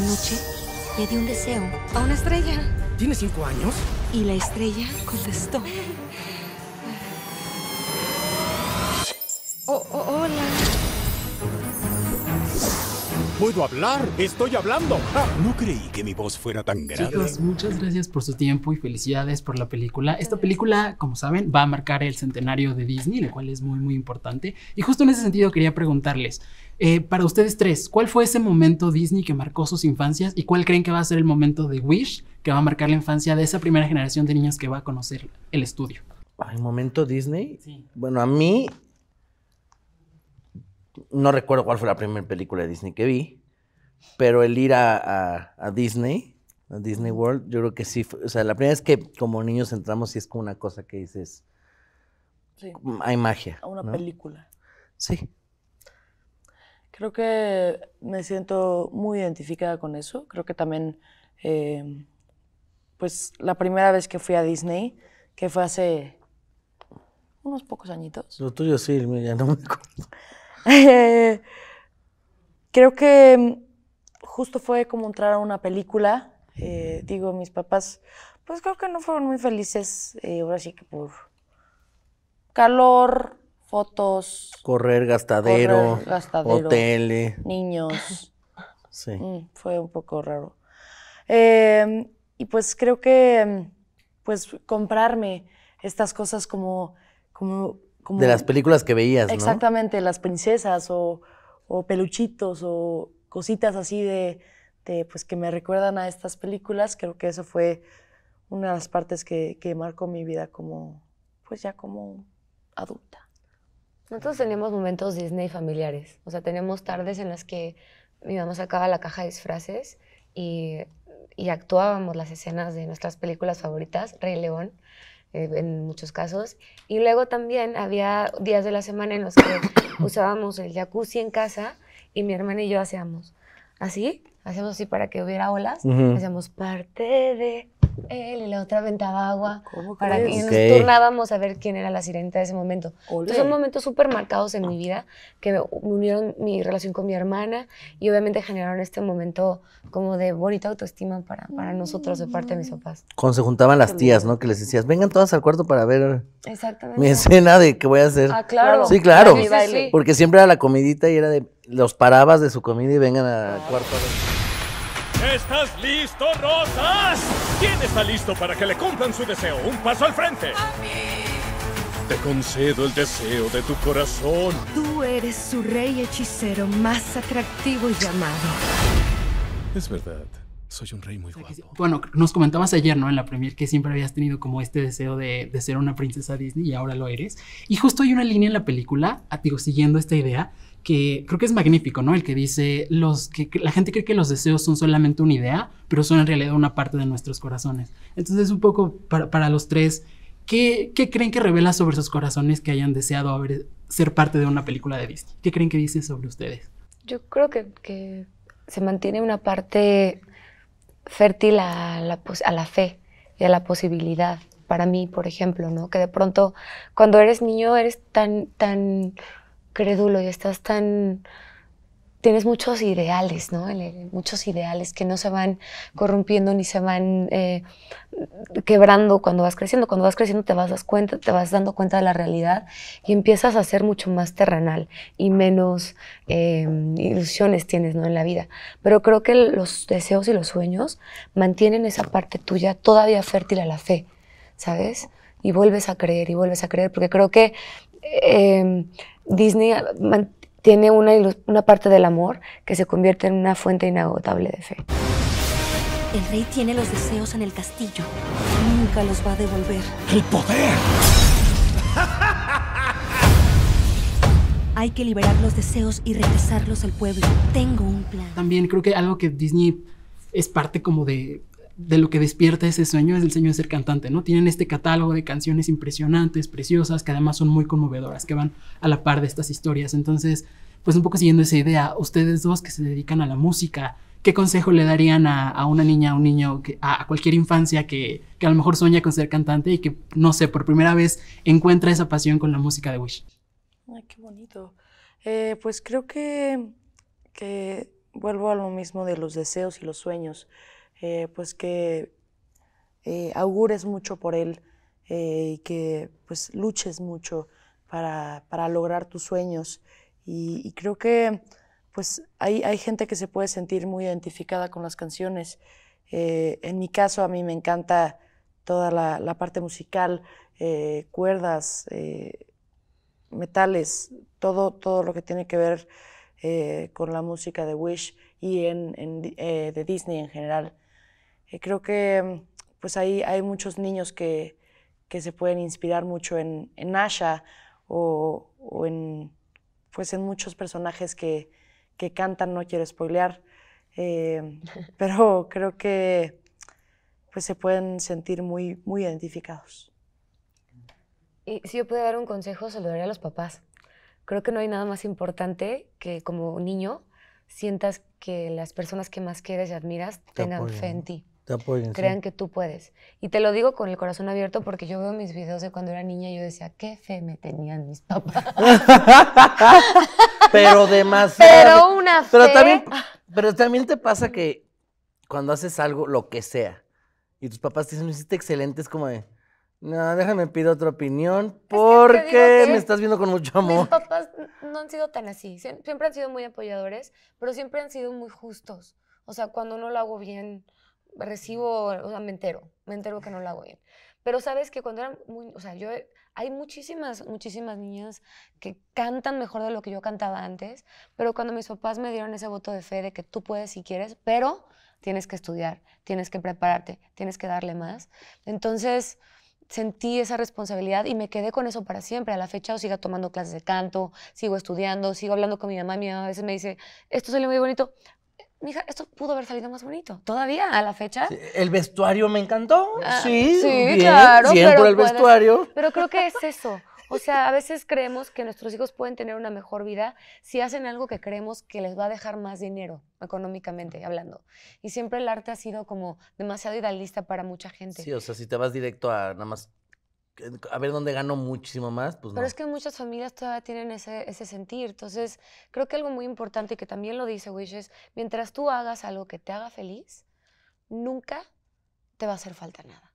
Anoche di un deseo a una estrella. ¿Tiene cinco años? Y la estrella contestó. Oh, oh, hola puedo hablar, estoy hablando. Ah, no creí que mi voz fuera tan grande. Chicos, muchas gracias por su tiempo y felicidades por la película. Esta película, como saben, va a marcar el centenario de Disney, lo cual es muy, muy importante. Y justo en ese sentido quería preguntarles, eh, para ustedes tres, ¿cuál fue ese momento Disney que marcó sus infancias y cuál creen que va a ser el momento de Wish que va a marcar la infancia de esa primera generación de niños que va a conocer el estudio? ¿El momento Disney? Sí. Bueno, a mí no recuerdo cuál fue la primera película de Disney que vi, pero el ir a, Disney, a Disney World, yo creo que sí, o sea, la primera vez que como niños entramos sí es como una cosa que dices, hay magia. A una película. Sí. Creo que me siento muy identificada con eso. Creo que también, em, pues la primera vez que fui a Disney, que fue hace unos pocos añitos. Lo tuyo sí, ya no me acuerdo. Creo que mm, justo fue como entrar a una película. Eh, digo, mis papás, pues creo que no fueron muy felices, eh, ahora sí que por calor, fotos. Correr, gastadero, hotel. Eh. Niños. Sí. Mm, fue un poco raro. Em, y pues creo que, mm, pues comprarme estas cosas como, como de las películas que veías, Exactamente, las princesas o, o, peluchitos o cositas así de, de, pues que me recuerdan a estas películas. Creo que eso fue una de las partes que, que marcó mi vida como, pues ya como adulta. Nosotros tenemos momentos Disney familiares. O sea, tenemos tardes en las que mi mamá sacaba la caja de disfraces y, y actuábamos las escenas de nuestras películas favoritas, Rey León. Eh, en muchos casos. Y luego también había días de la semana en los que usábamos el jacuzzi en casa y mi hermana y yo hacíamos así hacíamos así para que hubiera olas, hacíamos parte de él y la otra ventaba agua ¿Cómo para que nos turnábamos a ver quién era la sirenta de ese momento. Entonces son momentos súper marcados en mi vida que me unieron mi relación con mi hermana y obviamente generaron este momento como de bonita autoestima para, para nosotros de parte de mis papás. Cuando se juntaban las tías, ¿no? Que les decías, vengan todas al cuarto para ver mi escena de qué voy a hacer. Ah, claro. Sí, claro. Porque siempre era la comidita y era de los parabas de su comida y vengan al cuarto a ver. ¿Estás listo, Rosas? ¿Quién está listo para que le cumplan su deseo? Un paso al frente. Te concedo el deseo de tu corazón. Tú eres su rey hechicero más atractivo y llamado. Es verdad. Soy un rey muy guapo. Bueno, nos comentabas ayer, ¿no? En la premier que siempre habías tenido como este deseo de, ser una princesa Disney y ahora lo eres. Y justo hay una línea en la película, ah, digo, siguiendo esta idea, que creo que es magnífico, ¿no? El que dice los que, la gente cree que los deseos son solamente una idea, pero son en realidad una parte de nuestros corazones. Entonces, un poco para, los tres, ¿qué, creen que revela sobre sus corazones que hayan deseado ser parte de una película de Disney? ¿Qué creen que dice sobre ustedes? Yo creo que, que se mantiene una parte fértil a la, fe y a la posibilidad. Para mí, por ejemplo, ¿no? Que de pronto, cuando eres niño, eres tan, tan crédulo y estás tan tienes muchos ideales, ¿no? Muchos ideales que no se van corrompiendo ni se van eh, quebrando cuando vas creciendo. Cuando vas creciendo te vas, das cuenta, te vas dando cuenta de la realidad y empiezas a ser mucho más terrenal y menos eh, ilusiones tienes, ¿no? En la vida. Pero creo que los deseos y los sueños mantienen esa parte tuya todavía fértil a la fe, ¿sabes? Y vuelves a creer y vuelves a creer porque creo que eh, Disney tiene una, parte del amor que se convierte en una fuente inagotable de fe. El rey tiene los deseos en el castillo. Nunca los va a devolver. ¡El poder! Hay que liberar los deseos y regresarlos al pueblo. Tengo un plan. También creo que algo que Disney es parte como de de lo que despierta ese sueño es el sueño de ser cantante, ¿no? Tienen este catálogo de canciones impresionantes, preciosas, que además son muy conmovedoras, que van a la par de estas historias. Entonces, pues un poco siguiendo esa idea, ustedes dos que se dedican a la música, ¿qué consejo le darían a, una niña, a un niño, a, cualquier infancia que, que a lo mejor sueña con ser cantante y que, no sé, por primera vez encuentra esa pasión con la música de Wish? Ay, qué bonito. Eh, pues creo que vuelvo a lo mismo de los deseos y los sueños, eh, pues que eh, augures mucho por él eh, y que pues luches mucho para, para lograr tus sueños. Y, creo que pues hay, hay, gente que se puede sentir muy identificada con las canciones. en mi caso a mí me encanta toda la, la parte musical, cuerdas, metales, todo, todo lo que tiene que ver eh, con la música de Wish y eh, de Disney en general. Eh, creo que pues ahí hay muchos niños que, que se pueden inspirar mucho en, en Asha o, en, pues muchos personajes que, que cantan, no quiero spoilear, pero creo que pues se pueden sentir muy, muy identificados. Y si yo pudiera dar un consejo, se lo daría a los papás. Creo que no hay nada más importante que como niño sientas que las personas que más quieres y admiras tengan fe en ti. Te apoyen. Crean que tú puedes. Y te lo digo con el corazón abierto porque yo veo mis videos de cuando era niña y yo decía, qué fe me tenían mis papás. pero demasiado. Pero una fe. Pero también, pero también te pasa que cuando haces algo, lo que sea, y tus papás te dicen, hiciste excelente, es como de no, déjame pido otra opinión porque me estás viendo con mucho amor. Mis papás no han sido tan así. Siempre han sido muy apoyadores, pero siempre han sido muy justos. O sea, cuando no lo hago bien, recibo, o sea, me entero, me entero que no lo hago bien. Pero sabes que cuando eran muy, o sea, yo, hay muchísimas, muchísimas niñas que cantan mejor de lo que yo cantaba antes, pero cuando mis papás me dieron ese voto de fe de que tú puedes si quieres, pero tienes que estudiar, tienes que prepararte, tienes que darle más. Entonces, sentí esa responsabilidad y me quedé con eso para siempre. A la fecha o sigo tomando clases de canto, sigo estudiando, sigo hablando con mi mamá. Mi mamá a veces me dice, esto salió muy bonito. Eh, mija, esto pudo haber salido más bonito. Todavía, a la fecha. el vestuario me encantó. Ah, sí, sí claro. Siempre el vestuario. Pero creo que es eso. O sea, a veces creemos que nuestros hijos pueden tener una mejor vida si hacen algo que creemos que les va a dejar más dinero, económicamente hablando. Y siempre el arte ha sido como demasiado idealista para mucha gente. Sí, o sea, si te vas directo a nada más eh, a ver dónde gano muchísimo más, pues Pero es que muchas familias todavía tienen ese, ese, sentir. Entonces, creo que algo muy importante y que también lo dice Wish mientras tú hagas algo que te haga feliz, nunca te va a hacer falta nada.